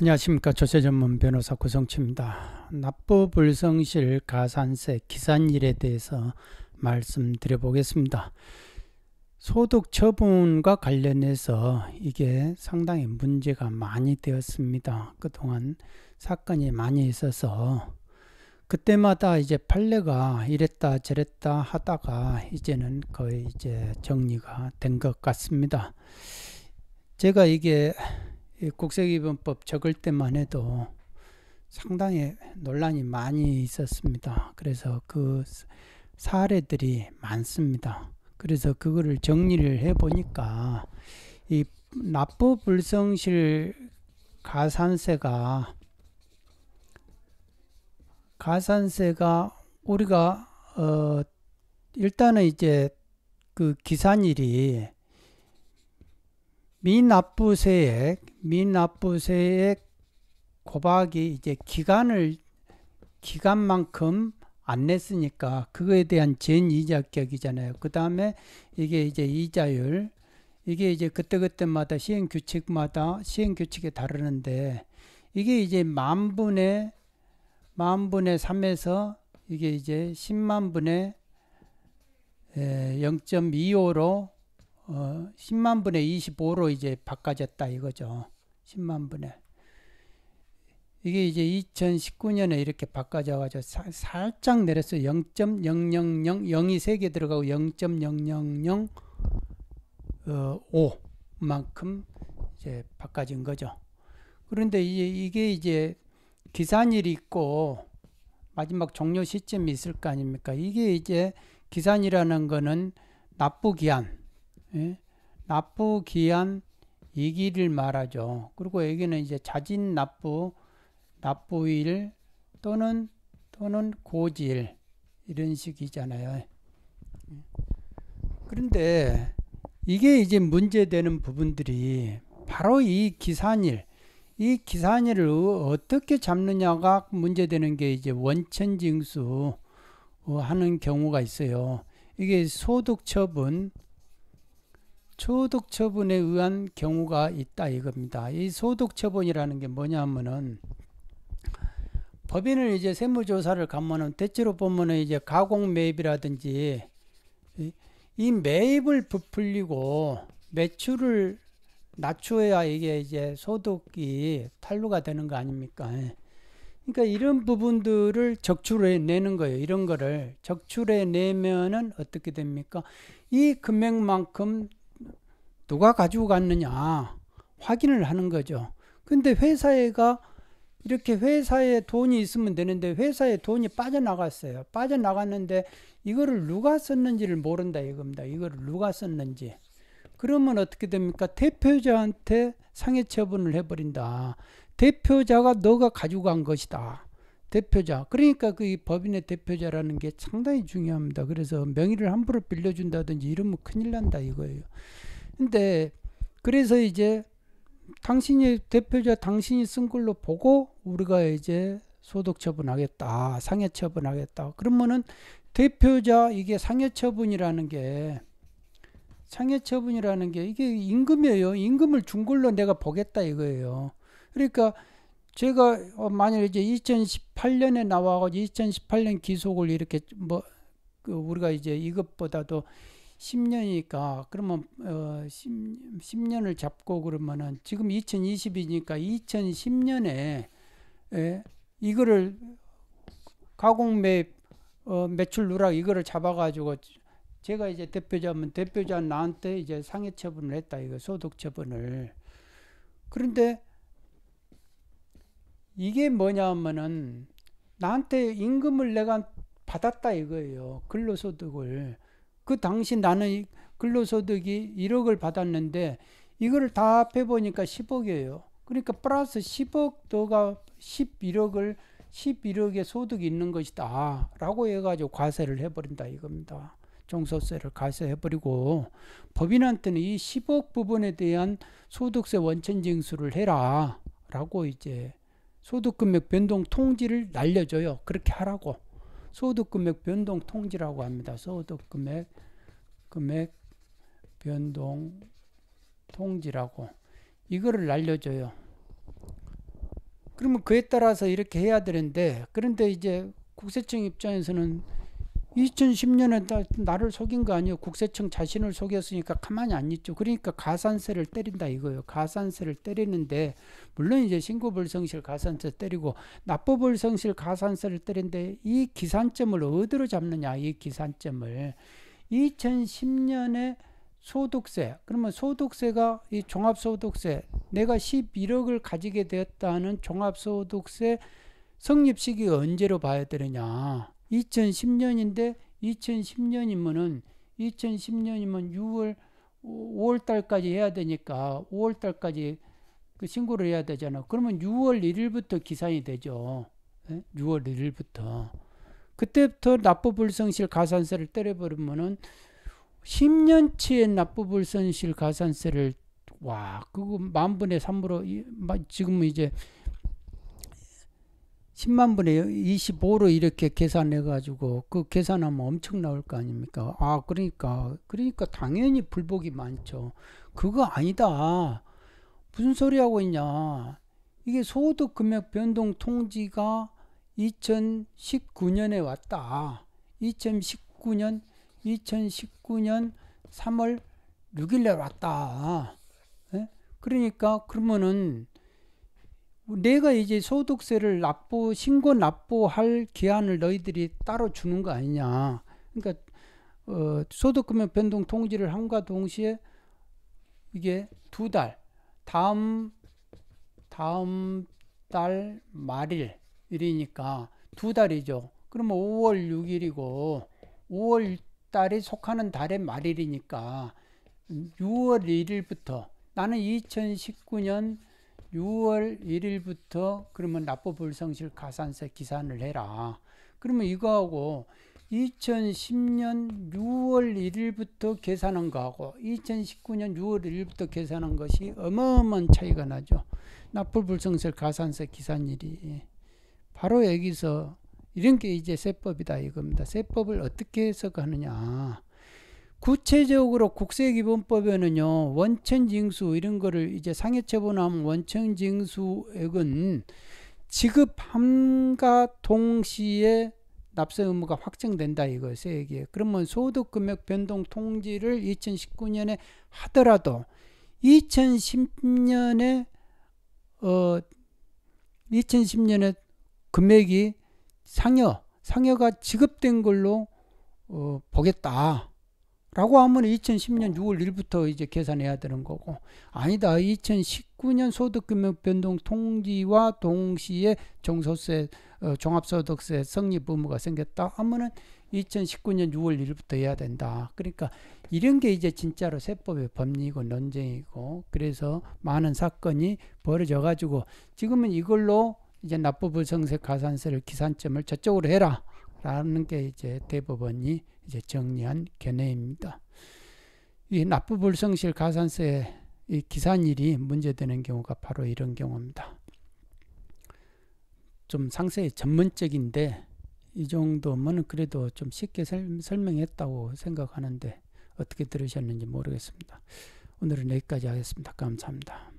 안녕하십니까 조세 전문 변호사 구성치입니다. 납부불성실 가산세 기산일에 대해서 말씀드려 보겠습니다. 소득 처분과 관련해서 이게 상당히 문제가 많이 되었습니다. 그동안 사건이 많이 있어서 그때마다 이제 판례가 이랬다 저랬다 하다가 이제는 거의 이제 정리가 된 것 같습니다. 제가 이게 국세기본법 적을 때만 해도 상당히 논란이 많이 있었습니다. 그래서 그 사례들이 많습니다. 그래서 그거를 정리를 해보니까 이 납부불성실 가산세가 가산세가 우리가 어 일단은 이제 그 기산일이 미납부세액, 미납부세액 고박이 이제 기간을 기간만큼 안 냈으니까 그거에 대한 전이자 격이잖아요. 그 다음에 이게 이제 이자율 이게 이제 그때그때마다 시행규칙마다 시행규칙이 다르는데 이게 이제 만분의 만분의 3에서 이게 이제 10만분의 0.25로 어, 10만 분의 25로 이제 바꿔졌다 이거죠. 10만 분의 이게 이제 2019년에 이렇게 바꿔져가지고 사, 살짝 내렸어요. 0.0000 0이 3개 들어가고 0.0005 어, 만큼 이제 바꿔진 거죠. 그런데 이제 이게 이제 기산일이 있고 마지막 종료 시점이 있을 거 아닙니까? 이게 이제 기산이라는 거는 납부 기한 예? 납부 기한 이기를 말하죠. 그리고 여기는 이제 자진 납부, 납부일 또는 또는 고지일 이런 식이잖아요. 예. 그런데 이게 이제 문제되는 부분들이 바로 이 기산일, 이 기산일을 어떻게 잡느냐가 문제되는 게 이제 원천징수 하는 경우가 있어요. 이게 소득처분, 소득 처분에 의한 경우가 있다 이겁니다. 이 소독 처분이라는 게 뭐냐 면은 법인을 이제 세무조사를 가면은 대체로 보면은 이제 가공 매입이라든지 이 매입을 부풀리고 매출을 낮추어야 이게 이제 소득이 탈루가 되는 거 아닙니까? 예. 그러니까 이런 부분들을 적출해 내는 거예요. 이런 거를 적출해 내면은 어떻게 됩니까? 이 금액만큼 누가 가지고 갔느냐 확인을 하는 거죠. 근데 회사에가 이렇게 회사에 돈이 있으면 되는데 회사에 돈이 빠져나갔어요. 빠져나갔는데 이거를 누가 썼는지를 모른다 이겁니다. 이거를 누가 썼는지. 그러면 어떻게 됩니까? 대표자한테 상해 처분을 해버린다. 대표자가 너가 가지고 간 것이다. 대표자. 그러니까 그 법인의 대표자라는 게 상당히 중요합니다. 그래서 명의를 함부로 빌려준다든지 이러면 큰일 난다 이거예요. 근데 그래서 이제 당신이 대표자 당신이 쓴 걸로 보고 우리가 이제 소득 처분하겠다, 상해 처분하겠다. 그러면은 대표자 이게 상해 처분이라는 게 상해 처분이라는 게 이게 임금이에요. 임금을 준 걸로 내가 보겠다 이거예요. 그러니까 제가 어, 만약에 이제 2018년에 나와가지고 2018년 기속을 이렇게 뭐 그 우리가 이제 이것보다도 10년이니까 그러면 어 10, 년을 잡고 그러면은 지금 2020이니까 2010년에 예, 이거를 가공 매입 어, 매출 누락 이거를 잡아가지고 제가 이제 대표자면 대표자 나한테 이제 상해 처분을 했다 이거 소득 처분을 그런데 이게 뭐냐면은 나한테 임금을 내가 받았다 이거예요 근로소득을 그 당시 나는 근로소득이 1억을 받았는데 이거를 다 합해 보니까 10억이에요. 그러니까 플러스 10억 더가 11억을 11억의 소득이 있는 것이다 라고 해가지고 과세를 해버린다 이겁니다. 종소세를 과세해버리고 법인한테는 이 10억 부분에 대한 소득세 원천 징수를 해라 라고 이제 소득금액 변동 통지를 날려줘요. 그렇게 하라고. 소득금액 변동 통지라고 합니다. 소득금액 금액 변동 통지라고 이거를 날려줘요. 그러면 그에 따라서 이렇게 해야 되는데 그런데 이제 국세청 입장에서는 2010년에 나를 속인 거 아니에요. 국세청 자신을 속였으니까 가만히 안 있죠. 그러니까 가산세를 때린다 이거예요. 가산세를 때리는데 물론 이제 신고불성실 가산세 때리고 납부불성실 가산세를 때린데 이 기산점을 어디로 잡느냐 이 기산점을 2010년에 소득세 그러면 소득세가 이 종합소득세 내가 11억을 가지게 되었다는 종합소득세 성립 시기 언제로 봐야 되느냐 2010년인데 2010년이면은 2010년이면 6월 5월 달까지 해야 되니까 5월 달까지 그 신고를 해야 되잖아. 그러면 6월 1일부터 기산이 되죠. 6월 예? 1일부터 그때부터 납부불성실 가산세를 때려버리면은 10년치의 납부불성실 가산세를 와 그거 만분의 3으로 지금 이제 10만 분의 25로 이렇게 계산해 가지고 그 계산하면 엄청 나올 거 아닙니까? 아 그러니까 그러니까 당연히 불복이 많죠. 그거 아니다. 무슨 소리 하고 있냐? 이게 소득 금액 변동 통지가 2019년에 왔다. 2019년 2019년 3월 6일날 왔다. 에? 예? 그러니까 그러면은 내가 이제 소득세를 납부 신고 납부할 기한을 너희들이 따로 주는 거 아니냐. 그러니까 어, 소득금액 변동 통지를 함과 동시에 이게 두 달 다음 다음 달 말일 일이니까 두 달이죠. 그러면 5월 6일이고 5월 달이 속하는 달의 말일이니까 6월 1일부터 나는 2019년 6월 1일부터 그러면 납부불성실 가산세 기산을 해라. 그러면 이거하고 2010년 6월 1일부터 계산한 거하고 2019년 6월 1일부터 계산한 것이 어마어마한 차이가 나죠. 납부불성실 가산세 기산일이 바로 여기서 이런 게 이제 세법이다 이겁니다. 세법을 어떻게 해석하느냐. 구체적으로 국세기본법에는요 원천징수 이런 거를 이제 상해처분하면 원천징수액은 지급함과 동시에 납세 의무가 확정된다 이거 세액이 그러면 소득금액 변동 통지를 2019년에 하더라도 2010년에 어 2010년에 금액이 상여 상여가 지급된 걸로 어, 보겠다. 라고 하면 2010년 6월 1일부터 이제 계산해야 되는 거고 아니다 2019년 소득금액 변동 통지와 동시에 종소세 어, 종합소득세 성립 의무가 생겼다 하면은 2019년 6월 1일부터 해야 된다 그러니까 이런 게 이제 진짜로 세법의 법리이고 논쟁이고 그래서 많은 사건이 벌어져 가지고 지금은 이걸로 이제 납부불성세 가산세를 기산점을 저쪽으로 해라 라는 게 이제 대법원이 이제 정리한 견해입니다. 이 납부불성실 가산세 이 기산일이 문제되는 경우가 바로 이런 경우입니다. 좀 상세히 전문적인데 이 정도면 그래도 좀 쉽게 설명했다고 생각하는데 어떻게 들으셨는지 모르겠습니다. 오늘은 여기까지 하겠습니다. 감사합니다.